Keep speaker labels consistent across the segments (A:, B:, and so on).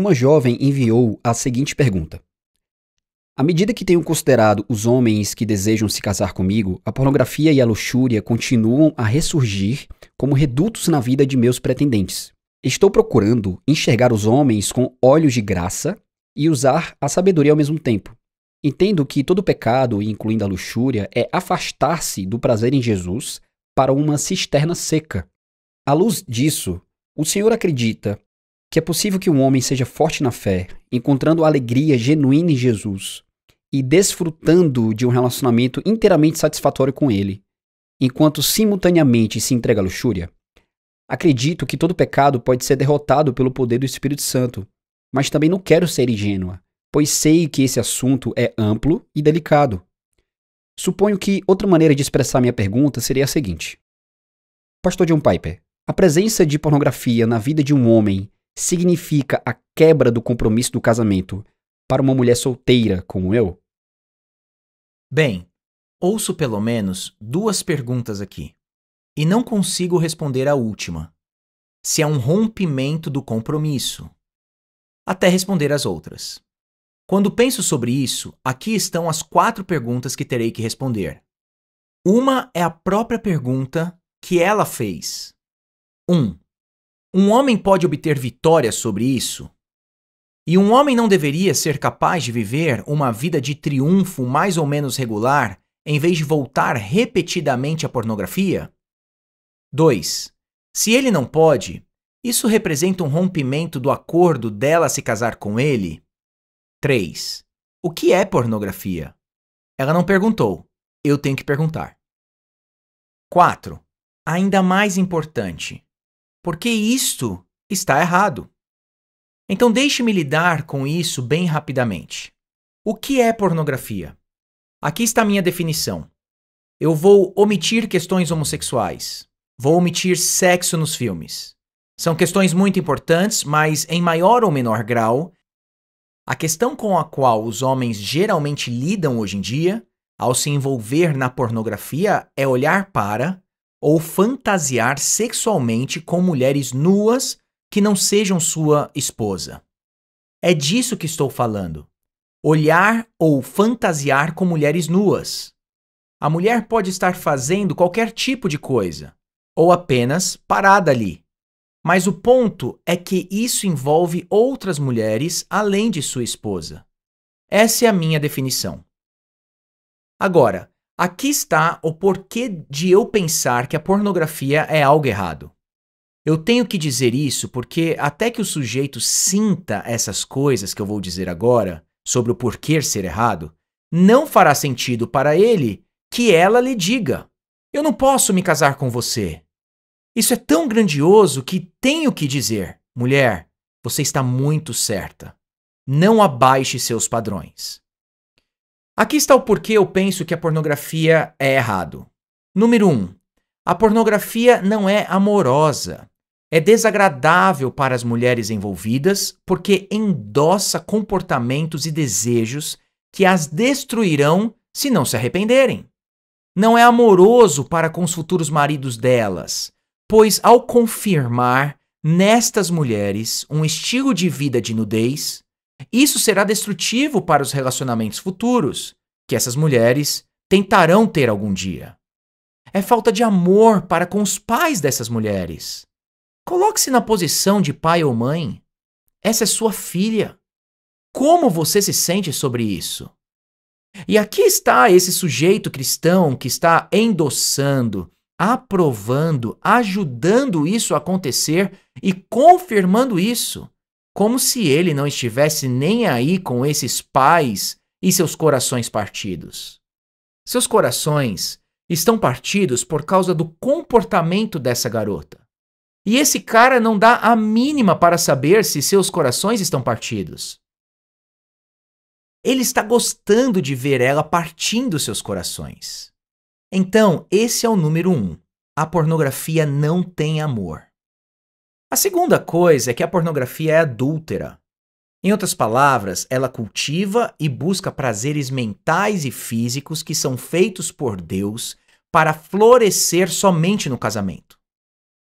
A: Uma jovem enviou a seguinte pergunta: À medida que tenho considerado os homens que desejam se casar comigo, a pornografia e a luxúria continuam a ressurgir como redutos na vida de meus pretendentes. Estou procurando enxergar os homens com olhos de graça e usar a sabedoria ao mesmo tempo. Entendo que todo pecado, incluindo a luxúria, é afastar-se do prazer em Jesus para uma cisterna seca. À luz disso, o Senhor acredita que é possível que um homem seja forte na fé, encontrando alegria genuína em Jesus e desfrutando de um relacionamento inteiramente satisfatório com ele, enquanto simultaneamente se entrega à luxúria? Acredito que todo pecado pode ser derrotado pelo poder do Espírito Santo, mas também não quero ser ingênua, pois sei que esse assunto é amplo e delicado. Suponho que outra maneira de expressar minha pergunta seria a seguinte: Pastor John Piper, a presença de pornografia na vida de um homem significa a quebra do compromisso do casamento para uma mulher solteira como eu?
B: Bem, ouço pelo menos duas perguntas aqui e não consigo responder a última. Se é um rompimento do compromisso. Até responder as outras. Quando penso sobre isso, aqui estão as quatro perguntas que terei que responder. Uma é a própria pergunta que ela fez. 1. Um, um homem pode obter vitória sobre isso? E um homem não deveria ser capaz de viver uma vida de triunfo mais ou menos regular em vez de voltar repetidamente à pornografia? 2. Se ele não pode, isso representa um rompimento do acordo dela se casar com ele? 3. O que é pornografia? Ela não perguntou. Eu tenho que perguntar. 4. Ainda mais importante, porque isto está errado. Então deixe-me lidar com isso bem rapidamente. O que é pornografia? Aqui está minha definição. Eu vou omitir questões homossexuais. Vou omitir sexo nos filmes. São questões muito importantes, mas em maior ou menor grau, a questão com a qual os homens geralmente lidam hoje em dia, ao se envolver na pornografia, é olhar para ou fantasiar sexualmente com mulheres nuas que não sejam sua esposa. É disso que estou falando. Olhar ou fantasiar com mulheres nuas. A mulher pode estar fazendo qualquer tipo de coisa, ou apenas parada ali. Mas o ponto é que isso envolve outras mulheres além de sua esposa. Essa é a minha definição. Agora, Aqui está o porquê de eu pensar que a pornografia é algo errado. Eu tenho que dizer isso porque, até que o sujeito sinta essas coisas que eu vou dizer agora, sobre o porquê ser errado, não fará sentido para ele que ela lhe diga: Eu não posso me casar com você. Isso é tão grandioso que tenho que dizer: Mulher, você está muito certa. Não abaixe seus padrões. Aqui está o porquê eu penso que a pornografia é errado. Número 1. Um, a pornografia não é amorosa. É desagradável para as mulheres envolvidas porque endossa comportamentos e desejos que as destruirão se não se arrependerem. Não é amoroso para com os futuros maridos delas, pois ao confirmar nestas mulheres um estilo de vida de nudez, isso será destrutivo para os relacionamentos futuros que essas mulheres tentarão ter algum dia. É falta de amor para com os pais dessas mulheres. Coloque-se na posição de pai ou mãe. Essa é sua filha. Como você se sente sobre isso? E aqui está esse sujeito cristão que está endossando, aprovando, ajudando isso a acontecer e confirmando isso como se ele não estivesse nem aí com esses pais e seus corações partidos. Seus corações estão partidos por causa do comportamento dessa garota. E esse cara não dá a mínima para saber se seus corações estão partidos. Ele está gostando de ver ela partindo seus corações. Então, esse é o número um. A pornografia não tem amor. A segunda coisa é que a pornografia é adúltera. Em outras palavras, ela cultiva e busca prazeres mentais e físicos que são feitos por Deus para florescer somente no casamento.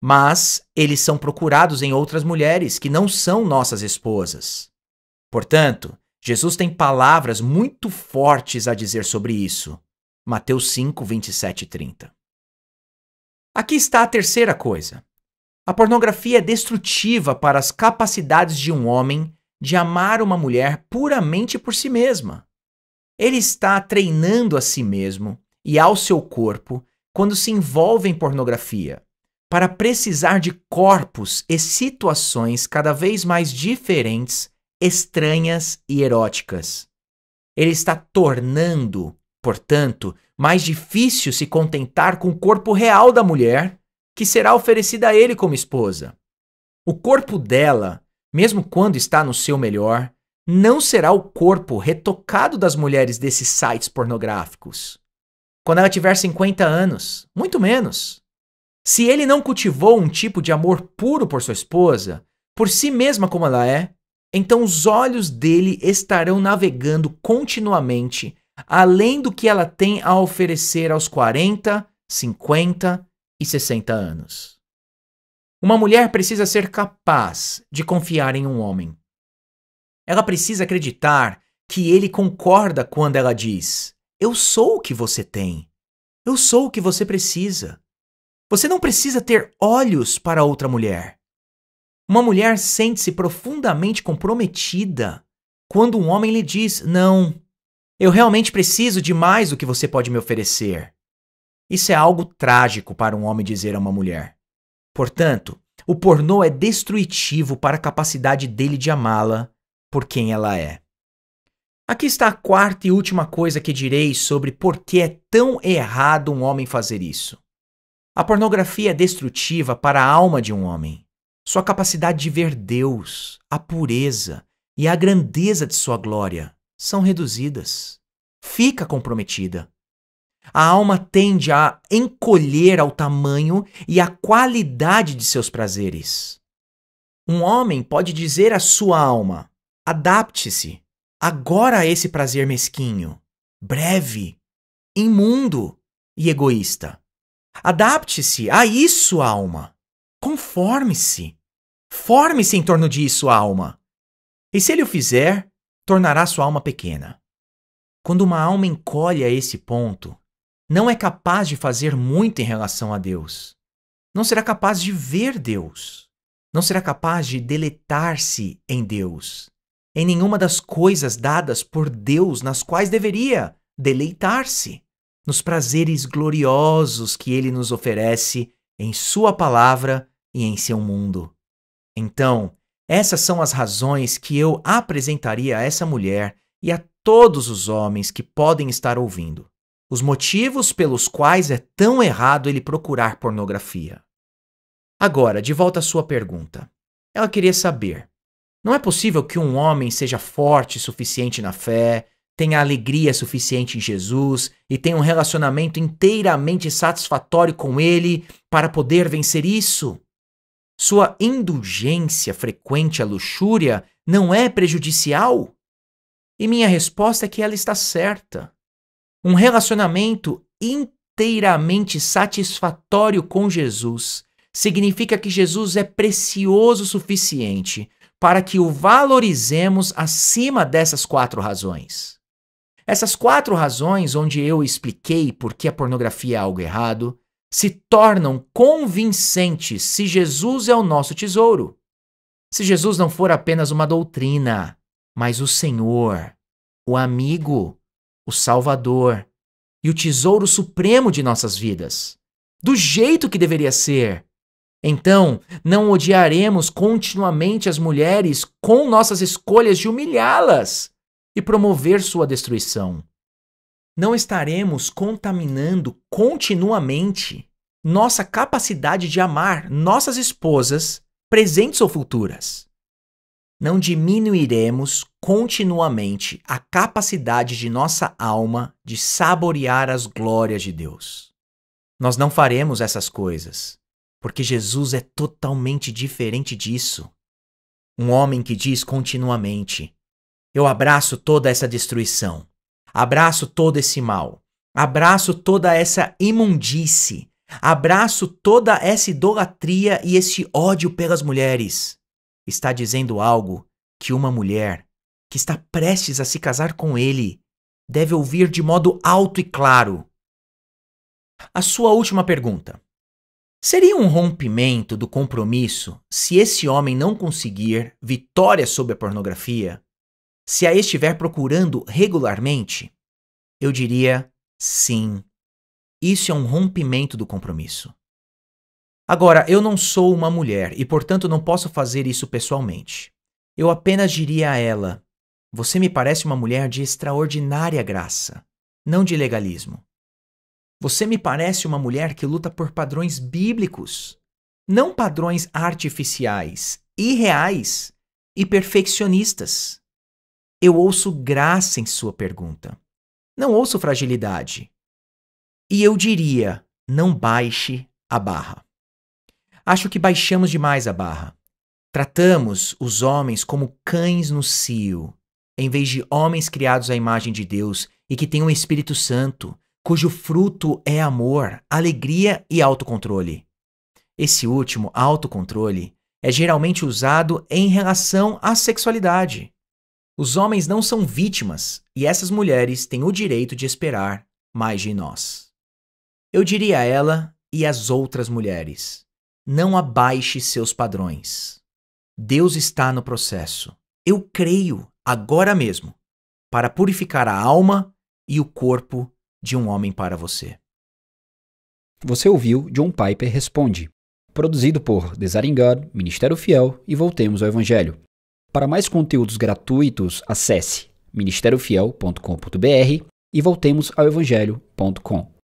B: Mas eles são procurados em outras mulheres que não são nossas esposas. Portanto, Jesus tem palavras muito fortes a dizer sobre isso. Mateus 5, 27 e 30. Aqui está a terceira coisa. A pornografia é destrutiva para as capacidades de um homem de amar uma mulher puramente por si mesma. Ele está treinando a si mesmo e ao seu corpo quando se envolve em pornografia, para precisar de corpos e situações cada vez mais diferentes, estranhas e eróticas. Ele está tornando, portanto, mais difícil se contentar com o corpo real da mulher que será oferecida a ele como esposa. O corpo dela, mesmo quando está no seu melhor, não será o corpo retocado das mulheres desses sites pornográficos. Quando ela tiver 50 anos, muito menos. Se ele não cultivou um tipo de amor puro por sua esposa, por si mesma como ela é, então os olhos dele estarão navegando continuamente além do que ela tem a oferecer aos 40, 50, e 60 anos. Uma mulher precisa ser capaz de confiar em um homem. Ela precisa acreditar que ele concorda quando ela diz: Eu sou o que você tem. Eu sou o que você precisa. Você não precisa ter olhos para outra mulher. Uma mulher sente-se profundamente comprometida quando um homem lhe diz: Não, eu realmente preciso de mais do que você pode me oferecer. Isso é algo trágico para um homem dizer a uma mulher. Portanto, o pornô é destrutivo para a capacidade dele de amá-la por quem ela é. Aqui está a quarta e última coisa que direi sobre por que é tão errado um homem fazer isso. A pornografia é destrutiva para a alma de um homem, sua capacidade de ver Deus, a pureza e a grandeza de sua glória são reduzidas. Fica comprometida. A alma tende a encolher ao tamanho e à qualidade de seus prazeres. Um homem pode dizer à sua alma: adapte-se agora a esse prazer mesquinho, breve, imundo e egoísta. Adapte-se a isso, alma. Conforme-se. Forme-se em torno disso, alma. E se ele o fizer, tornará sua alma pequena. Quando uma alma encolhe a esse ponto, não é capaz de fazer muito em relação a Deus. Não será capaz de ver Deus. Não será capaz de deletar-se em Deus, em nenhuma das coisas dadas por Deus nas quais deveria deleitar-se, nos prazeres gloriosos que ele nos oferece em Sua palavra e em seu mundo. Então, essas são as razões que eu apresentaria a essa mulher e a todos os homens que podem estar ouvindo os motivos pelos quais é tão errado ele procurar pornografia. Agora, de volta à sua pergunta. Ela queria saber: não é possível que um homem seja forte suficiente na fé, tenha alegria suficiente em Jesus e tenha um relacionamento inteiramente satisfatório com ele para poder vencer isso? Sua indulgência frequente à luxúria não é prejudicial? E minha resposta é que ela está certa. Um relacionamento inteiramente satisfatório com Jesus significa que Jesus é precioso o suficiente para que o valorizemos acima dessas quatro razões. Essas quatro razões, onde eu expliquei por que a pornografia é algo errado, se tornam convincentes se Jesus é o nosso tesouro. Se Jesus não for apenas uma doutrina, mas o Senhor, o amigo, o Salvador e o tesouro supremo de nossas vidas, do jeito que deveria ser. Então, não odiaremos continuamente as mulheres com nossas escolhas de humilhá-las e promover sua destruição. Não estaremos contaminando continuamente nossa capacidade de amar nossas esposas, presentes ou futuras não diminuiremos continuamente a capacidade de nossa alma de saborear as glórias de Deus. Nós não faremos essas coisas, porque Jesus é totalmente diferente disso. Um homem que diz continuamente: Eu abraço toda essa destruição, abraço todo esse mal, abraço toda essa imundície, abraço toda essa idolatria e esse ódio pelas mulheres está dizendo algo que uma mulher que está prestes a se casar com ele deve ouvir de modo alto e claro. A sua última pergunta. Seria um rompimento do compromisso se esse homem não conseguir vitória sobre a pornografia? Se a estiver procurando regularmente? Eu diria sim. Isso é um rompimento do compromisso. Agora, eu não sou uma mulher e, portanto, não posso fazer isso pessoalmente. Eu apenas diria a ela: Você me parece uma mulher de extraordinária graça, não de legalismo. Você me parece uma mulher que luta por padrões bíblicos, não padrões artificiais, irreais e perfeccionistas. Eu ouço graça em sua pergunta. Não ouço fragilidade. E eu diria: não baixe a barra. Acho que baixamos demais a barra. Tratamos os homens como cães no cio, em vez de homens criados à imagem de Deus e que têm o um Espírito Santo, cujo fruto é amor, alegria e autocontrole. Esse último, autocontrole, é geralmente usado em relação à sexualidade. Os homens não são vítimas e essas mulheres têm o direito de esperar mais de nós. Eu diria a ela e às outras mulheres: não abaixe seus padrões. Deus está no processo. Eu creio, agora mesmo, para purificar a alma e o corpo de um homem para você. Você ouviu John Piper Responde,
A: produzido por Desaringado, Ministério Fiel e Voltemos ao Evangelho. Para mais conteúdos gratuitos, acesse ministériofiel.com.br e voltemos ao
B: evangelho.com.